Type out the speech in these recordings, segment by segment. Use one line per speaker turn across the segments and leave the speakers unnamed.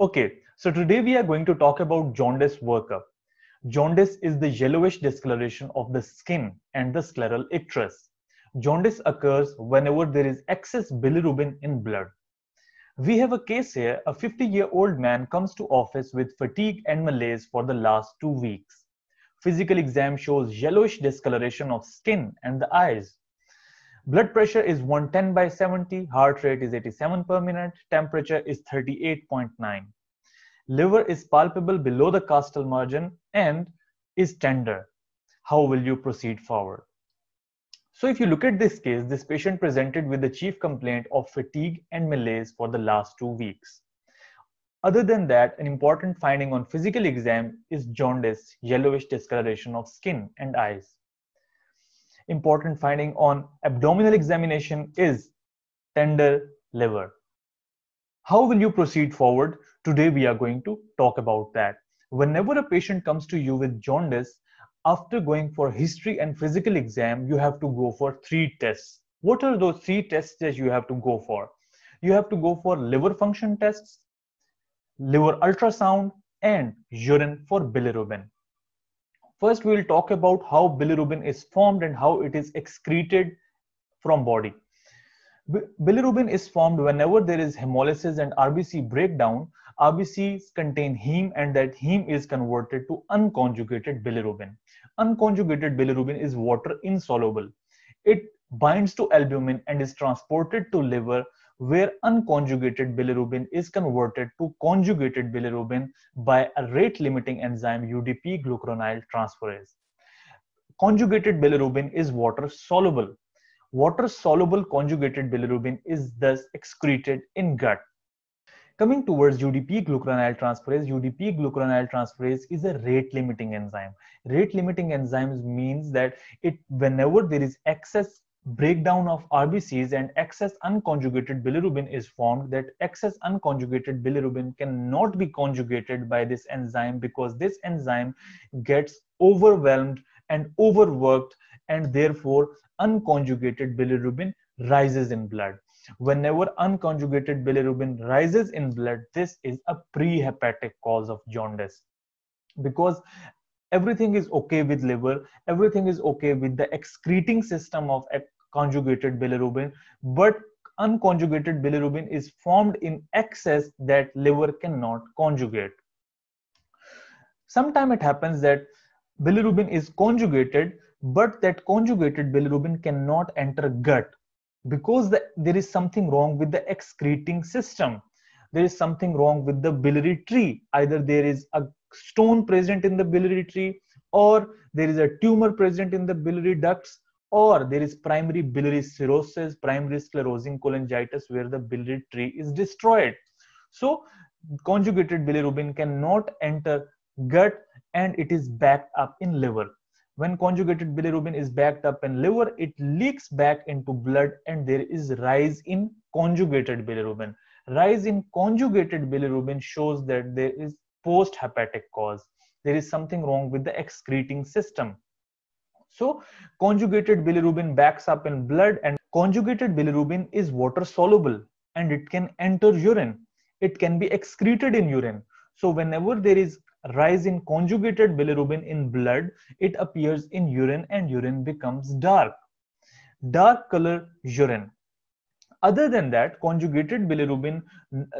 Okay, so today we are going to talk about jaundice workup. Jaundice is the yellowish discoloration of the skin and the scleral icterus. Jaundice occurs whenever there is excess bilirubin in blood. We have a case here, a 50-year-old man comes to office with fatigue and malaise for the last two weeks. Physical exam shows yellowish discoloration of skin and the eyes. Blood pressure is 110 by 70, heart rate is 87 per minute, temperature is 38.9. Liver is palpable below the costal margin and is tender. How will you proceed forward? So if you look at this case, this patient presented with the chief complaint of fatigue and malaise for the last two weeks. Other than that, an important finding on physical exam is jaundice, yellowish discoloration of skin and eyes important finding on abdominal examination is tender liver. How will you proceed forward? Today we are going to talk about that. Whenever a patient comes to you with jaundice, after going for history and physical exam, you have to go for three tests. What are those three tests that you have to go for? You have to go for liver function tests, liver ultrasound, and urine for bilirubin. First, we will talk about how bilirubin is formed and how it is excreted from body. Bilirubin is formed whenever there is hemolysis and RBC breakdown. RBCs contain heme and that heme is converted to unconjugated bilirubin. Unconjugated bilirubin is water insoluble. It binds to albumin and is transported to liver where unconjugated bilirubin is converted to conjugated bilirubin by a rate limiting enzyme UDP glucuronyl transferase. Conjugated bilirubin is water soluble. Water soluble conjugated bilirubin is thus excreted in gut. Coming towards UDP glucuronyl transferase, UDP glucuronyl transferase is a rate limiting enzyme. Rate limiting enzymes means that it whenever there is excess breakdown of RBCs and excess unconjugated bilirubin is formed that excess unconjugated bilirubin cannot be conjugated by this enzyme because this enzyme gets overwhelmed and overworked and therefore unconjugated bilirubin rises in blood. Whenever unconjugated bilirubin rises in blood, this is a prehepatic cause of jaundice because everything is okay with liver everything is okay with the excreting system of conjugated bilirubin but unconjugated bilirubin is formed in excess that liver cannot conjugate Sometimes it happens that bilirubin is conjugated but that conjugated bilirubin cannot enter gut because the, there is something wrong with the excreting system there is something wrong with the biliary tree either there is a stone present in the biliary tree or there is a tumor present in the biliary ducts or there is primary biliary cirrhosis, primary sclerosing cholangitis where the biliary tree is destroyed. So conjugated bilirubin cannot enter gut and it is backed up in liver. When conjugated bilirubin is backed up in liver, it leaks back into blood and there is rise in conjugated bilirubin. Rise in conjugated bilirubin shows that there is post hepatic cause there is something wrong with the excreting system so conjugated bilirubin backs up in blood and conjugated bilirubin is water soluble and it can enter urine it can be excreted in urine so whenever there is rise in conjugated bilirubin in blood it appears in urine and urine becomes dark dark color urine other than that conjugated bilirubin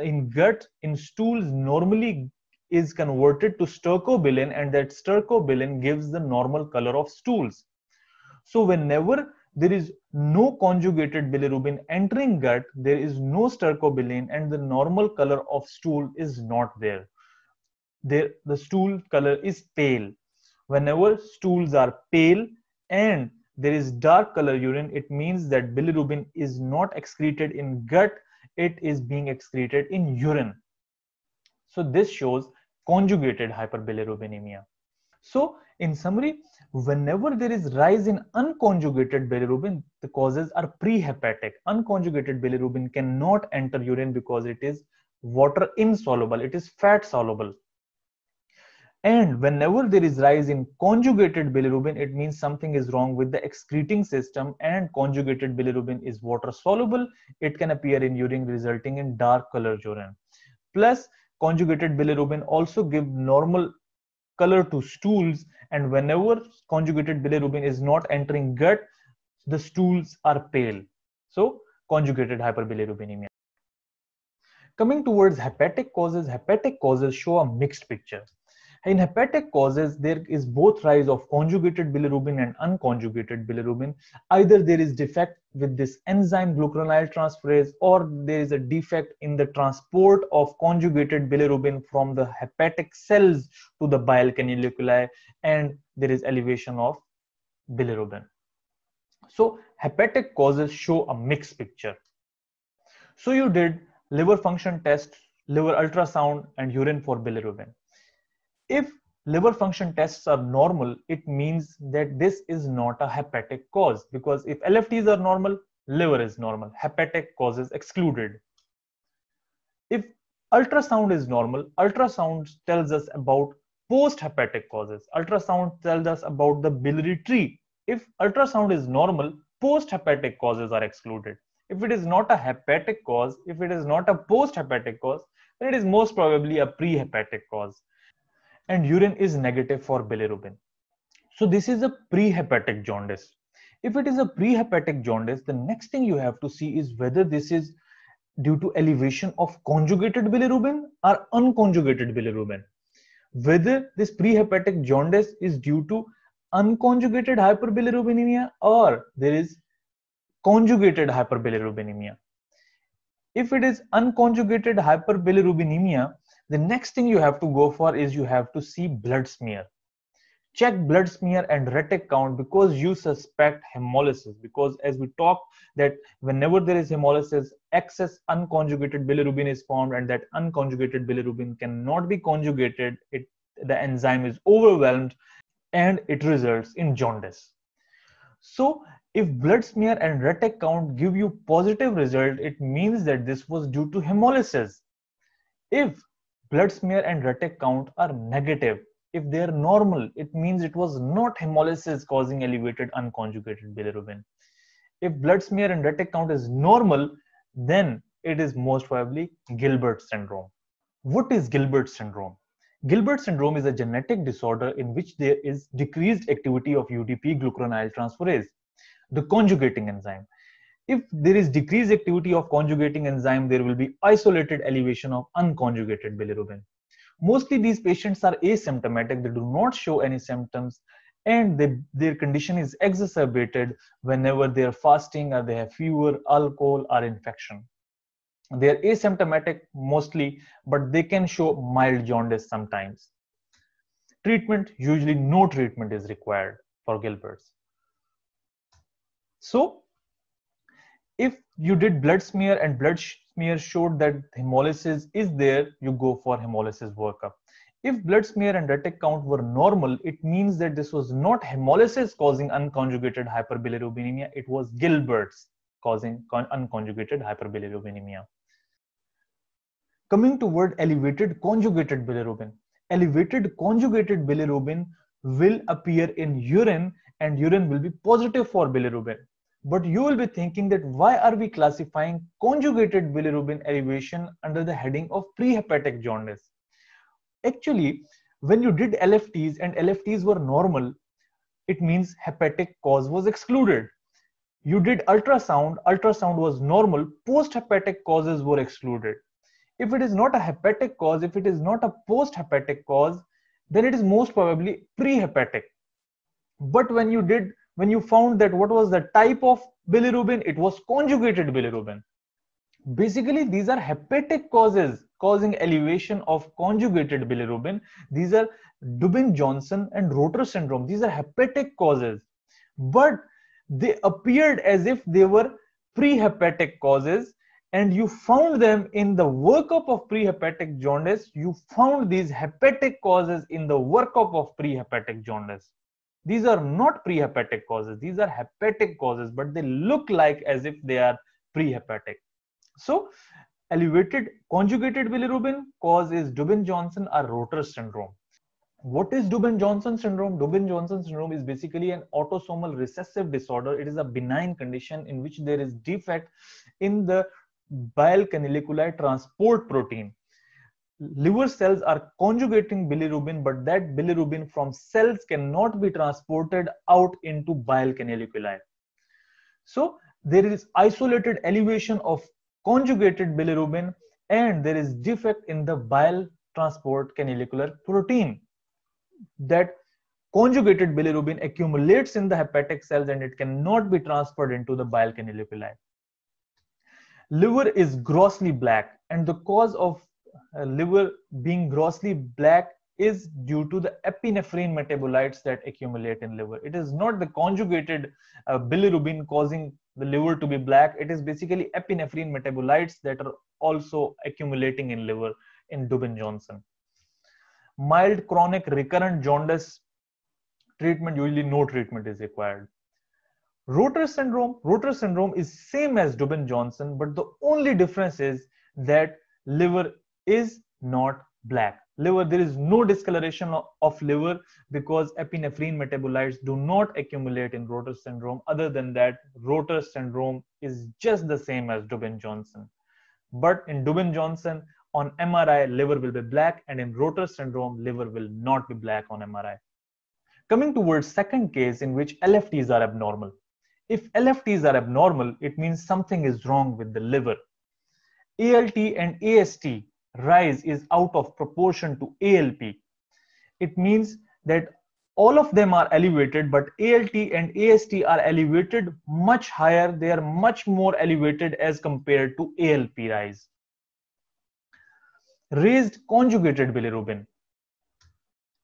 in gut in stools normally is converted to stercobilin and that stercobilin gives the normal color of stools. So whenever there is no conjugated bilirubin entering gut, there is no stercobilin and the normal color of stool is not there. there the stool color is pale. Whenever stools are pale and there is dark color urine, it means that bilirubin is not excreted in gut, it is being excreted in urine. So this shows conjugated hyperbilirubinemia. So in summary, whenever there is rise in unconjugated bilirubin, the causes are prehepatic. Unconjugated bilirubin cannot enter urine because it is water insoluble, it is fat soluble. And whenever there is rise in conjugated bilirubin, it means something is wrong with the excreting system and conjugated bilirubin is water soluble. It can appear in urine resulting in dark colored urine. Plus, conjugated bilirubin also give normal color to stools and whenever conjugated bilirubin is not entering gut the stools are pale so conjugated hyperbilirubinemia coming towards hepatic causes hepatic causes show a mixed picture in hepatic causes, there is both rise of conjugated bilirubin and unconjugated bilirubin. Either there is defect with this enzyme glucuronyl transferase or there is a defect in the transport of conjugated bilirubin from the hepatic cells to the bile canaliculi and there is elevation of bilirubin. So hepatic causes show a mixed picture. So you did liver function test, liver ultrasound and urine for bilirubin if liver function tests are normal, it means that this is not a hepatic cause because if LFTs are normal, liver is normal. Hepatic cause is excluded. If ultrasound is normal, ultrasound tells us about post-hepatic causes. Ultrasound tells us about the biliary tree. If ultrasound is normal, post-hepatic causes are excluded. If it is not a hepatic cause, if it is not a post-hepatic cause, then it is most probably a pre-hepatic cause and urine is negative for bilirubin. So this is a prehepatic jaundice. If it is a prehepatic jaundice, the next thing you have to see is whether this is due to elevation of conjugated bilirubin or unconjugated bilirubin. Whether this prehepatic jaundice is due to unconjugated hyperbilirubinemia or there is conjugated hyperbilirubinemia. If it is unconjugated hyperbilirubinemia, the next thing you have to go for is you have to see blood smear check blood smear and retic count because you suspect hemolysis because as we talk that whenever there is hemolysis excess unconjugated bilirubin is formed and that unconjugated bilirubin cannot be conjugated it the enzyme is overwhelmed and it results in jaundice so if blood smear and retic count give you positive result it means that this was due to hemolysis if blood smear and retic count are negative. If they are normal, it means it was not hemolysis causing elevated unconjugated bilirubin. If blood smear and retic count is normal, then it is most probably Gilbert syndrome. What is Gilbert syndrome? Gilbert syndrome is a genetic disorder in which there is decreased activity of UDP glucuronyl transferase, the conjugating enzyme. If there is decreased activity of conjugating enzyme, there will be isolated elevation of unconjugated bilirubin. Mostly these patients are asymptomatic, they do not show any symptoms and they, their condition is exacerbated whenever they are fasting or they have fever, alcohol or infection. They are asymptomatic mostly, but they can show mild jaundice sometimes. Treatment, usually no treatment is required for Gilbert's. So if you did blood smear and blood smear showed that hemolysis is there, you go for hemolysis workup. If blood smear and retic count were normal, it means that this was not hemolysis causing unconjugated hyperbilirubinemia. It was Gilbert's causing unconjugated hyperbilirubinemia. Coming to word elevated conjugated bilirubin. Elevated conjugated bilirubin will appear in urine and urine will be positive for bilirubin. But you will be thinking that why are we classifying conjugated bilirubin elevation under the heading of prehepatic jaundice? Actually, when you did LFTs and LFTs were normal, it means hepatic cause was excluded. You did ultrasound, ultrasound was normal, post-hepatic causes were excluded. If it is not a hepatic cause, if it is not a post-hepatic cause, then it is most probably pre-hepatic. But when you did when you found that what was the type of bilirubin, it was conjugated bilirubin. Basically, these are hepatic causes causing elevation of conjugated bilirubin. These are Dubin-Johnson and Rotor syndrome. These are hepatic causes, but they appeared as if they were prehepatic causes and you found them in the workup of prehepatic jaundice you found these hepatic causes in the workup of prehepatic jaundice these are not prehepatic causes. These are hepatic causes, but they look like as if they are prehepatic. So elevated conjugated bilirubin cause is Dubin-Johnson or Rotor syndrome. What is Dubin-Johnson syndrome? Dubin-Johnson syndrome is basically an autosomal recessive disorder. It is a benign condition in which there is defect in the bile canaliculi transport protein liver cells are conjugating bilirubin but that bilirubin from cells cannot be transported out into bile canaliculi so there is isolated elevation of conjugated bilirubin and there is defect in the bile transport canalicular protein that conjugated bilirubin accumulates in the hepatic cells and it cannot be transferred into the bile canaliculi liver is grossly black and the cause of uh, liver being grossly black is due to the epinephrine metabolites that accumulate in liver. It is not the conjugated uh, bilirubin causing the liver to be black. It is basically epinephrine metabolites that are also accumulating in liver in Dubin-Johnson. Mild chronic recurrent jaundice treatment, usually no treatment is required. Rotor syndrome, Rotor syndrome is same as Dubin-Johnson, but the only difference is that liver is not black. Liver, there is no discoloration of liver because epinephrine metabolites do not accumulate in rotor syndrome. Other than that, rotor syndrome is just the same as Dubin-Johnson. But in Dubin-Johnson, on MRI, liver will be black and in rotor syndrome, liver will not be black on MRI. Coming towards second case in which LFTs are abnormal. If LFTs are abnormal, it means something is wrong with the liver. ALT and AST rise is out of proportion to ALP. It means that all of them are elevated, but ALT and AST are elevated much higher. They are much more elevated as compared to ALP rise. Raised conjugated bilirubin.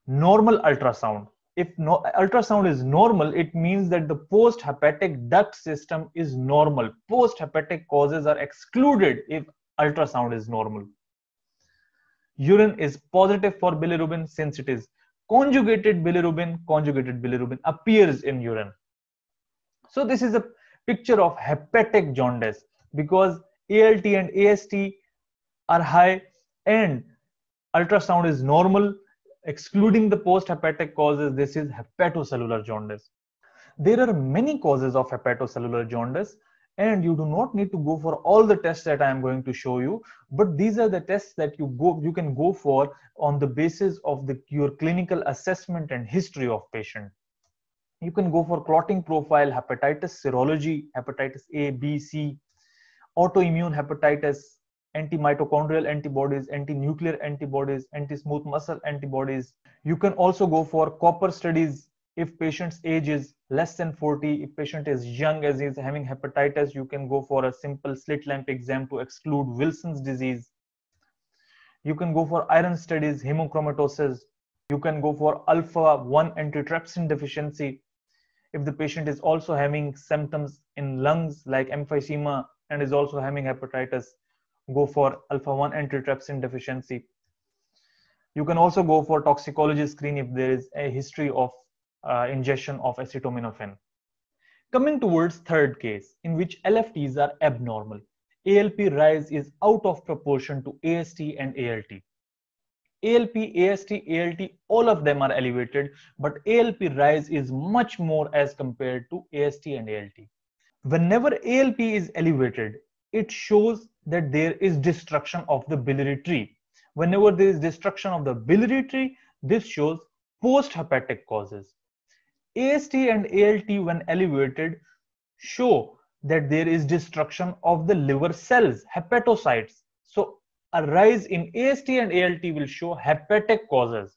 Normal ultrasound. If no, ultrasound is normal, it means that the post-hepatic duct system is normal. Post-hepatic causes are excluded if ultrasound is normal urine is positive for bilirubin since it is conjugated bilirubin conjugated bilirubin appears in urine so this is a picture of hepatic jaundice because alt and ast are high and ultrasound is normal excluding the post hepatic causes this is hepatocellular jaundice there are many causes of hepatocellular jaundice and you do not need to go for all the tests that i am going to show you but these are the tests that you go you can go for on the basis of the your clinical assessment and history of patient you can go for clotting profile hepatitis serology hepatitis a b c autoimmune hepatitis anti-mitochondrial antibodies, anti-nuclear antibodies, anti-smooth muscle antibodies. You can also go for copper studies, if patient's age is less than 40 if patient is young as is having hepatitis you can go for a simple slit lamp exam to exclude wilson's disease you can go for iron studies hemochromatosis you can go for alpha 1 antitrypsin deficiency if the patient is also having symptoms in lungs like emphysema and is also having hepatitis go for alpha 1 antitrypsin deficiency you can also go for toxicology screen if there is a history of uh, ingestion of acetaminophen. Coming towards third case, in which LFTs are abnormal. ALP rise is out of proportion to AST and ALT. ALP, AST, ALT, all of them are elevated, but ALP rise is much more as compared to AST and ALT. Whenever ALP is elevated, it shows that there is destruction of the biliary tree. Whenever there is destruction of the biliary tree, this shows post-hepatic causes. AST and ALT when elevated show that there is destruction of the liver cells, hepatocytes. So a rise in AST and ALT will show hepatic causes.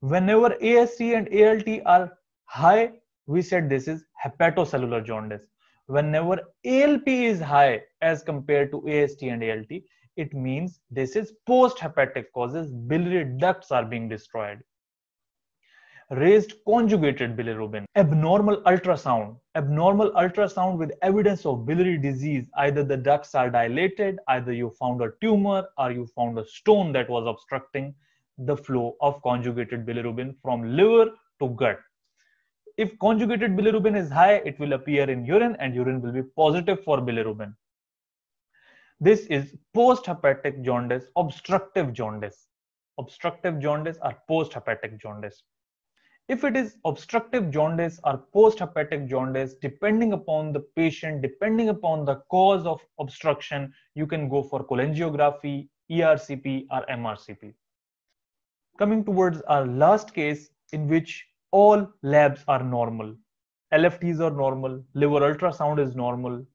Whenever AST and ALT are high, we said this is hepatocellular jaundice. Whenever ALP is high as compared to AST and ALT, it means this is post-hepatic causes, biliary ducts are being destroyed raised conjugated bilirubin, abnormal ultrasound, abnormal ultrasound with evidence of biliary disease. Either the ducts are dilated, either you found a tumor, or you found a stone that was obstructing the flow of conjugated bilirubin from liver to gut. If conjugated bilirubin is high, it will appear in urine and urine will be positive for bilirubin. This is post-hepatic jaundice, obstructive jaundice. Obstructive jaundice or post-hepatic jaundice. If it is obstructive jaundice or post hepatic jaundice, depending upon the patient, depending upon the cause of obstruction, you can go for cholangiography, ERCP, or MRCP. Coming towards our last case, in which all labs are normal. LFTs are normal, liver ultrasound is normal,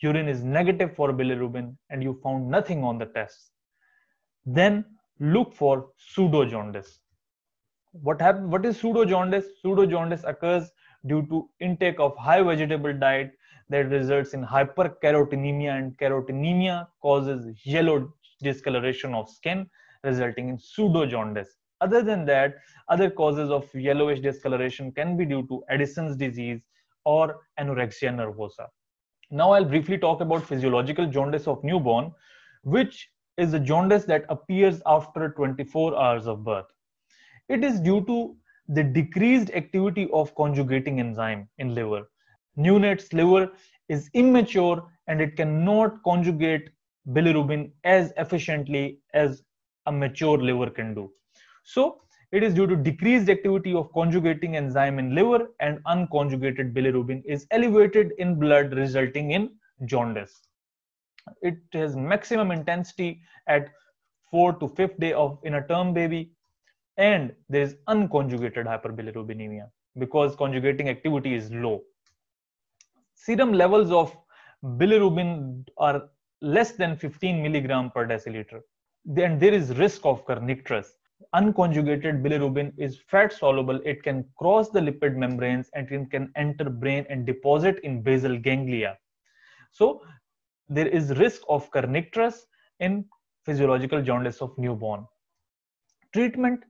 urine is negative for bilirubin, and you found nothing on the tests. Then look for pseudo jaundice what happen, what is pseudo jaundice pseudo jaundice occurs due to intake of high vegetable diet that results in hyperkeratinemia and keratinemia causes yellow discoloration of skin resulting in pseudo jaundice other than that other causes of yellowish discoloration can be due to addison's disease or anorexia nervosa now i'll briefly talk about physiological jaundice of newborn which is a jaundice that appears after 24 hours of birth it is due to the decreased activity of conjugating enzyme in liver. Neonate's liver is immature and it cannot conjugate bilirubin as efficiently as a mature liver can do. So it is due to decreased activity of conjugating enzyme in liver and unconjugated bilirubin is elevated in blood resulting in jaundice. It has maximum intensity at 4 to 5th day of in a term baby and there is unconjugated hyperbilirubinemia because conjugating activity is low. Serum levels of bilirubin are less than 15 milligram per deciliter. Then there is risk of kernicterus. Unconjugated bilirubin is fat soluble. It can cross the lipid membranes and it can enter brain and deposit in basal ganglia. So there is risk of kernicterus in physiological jaundice of newborn. Treatment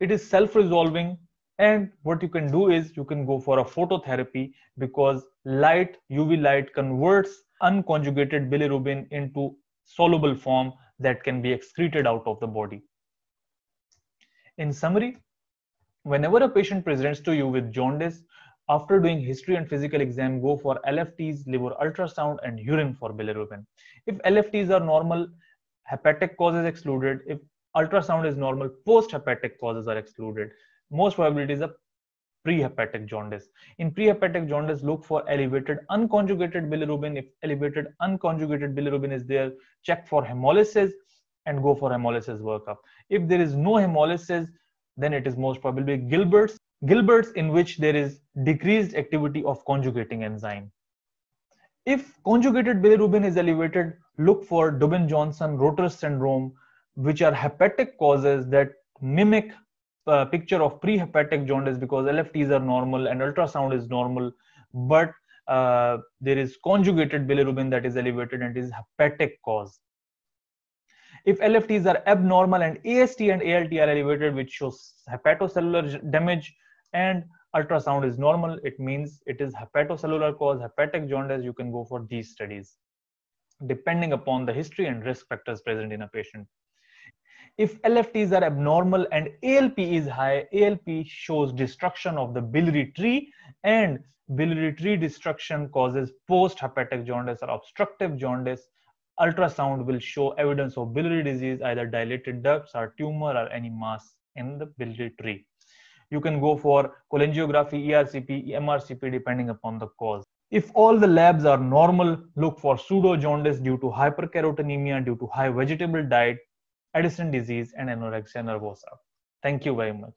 it is self-resolving and what you can do is you can go for a phototherapy because light uv light converts unconjugated bilirubin into soluble form that can be excreted out of the body in summary whenever a patient presents to you with jaundice after doing history and physical exam go for lfts liver ultrasound and urine for bilirubin if lfts are normal hepatic cause is excluded if Ultrasound is normal. Post-hepatic causes are excluded. Most probability is a prehepatic jaundice. In prehepatic jaundice, look for elevated unconjugated bilirubin. If elevated unconjugated bilirubin is there, check for hemolysis and go for hemolysis workup. If there is no hemolysis, then it is most probably Gilbert's. Gilbert's in which there is decreased activity of conjugating enzyme. If conjugated bilirubin is elevated, look for Dubin-Johnson rotor syndrome which are hepatic causes that mimic a uh, picture of prehepatic jaundice because LFTs are normal and ultrasound is normal, but uh, there is conjugated bilirubin that is elevated and is hepatic cause. If LFTs are abnormal and AST and ALT are elevated, which shows hepatocellular damage, and ultrasound is normal, it means it is hepatocellular cause, hepatic jaundice, you can go for these studies, depending upon the history and risk factors present in a patient if LFTs are abnormal and ALP is high, ALP shows destruction of the biliary tree and biliary tree destruction causes post-hepatic jaundice or obstructive jaundice. Ultrasound will show evidence of biliary disease, either dilated ducts or tumor or any mass in the biliary tree. You can go for cholangiography, ERCP, MRCP depending upon the cause. If all the labs are normal, look for pseudo jaundice due to hyperkeratonemia due to high vegetable diet Addison disease, and anorexia nervosa. Thank you very much.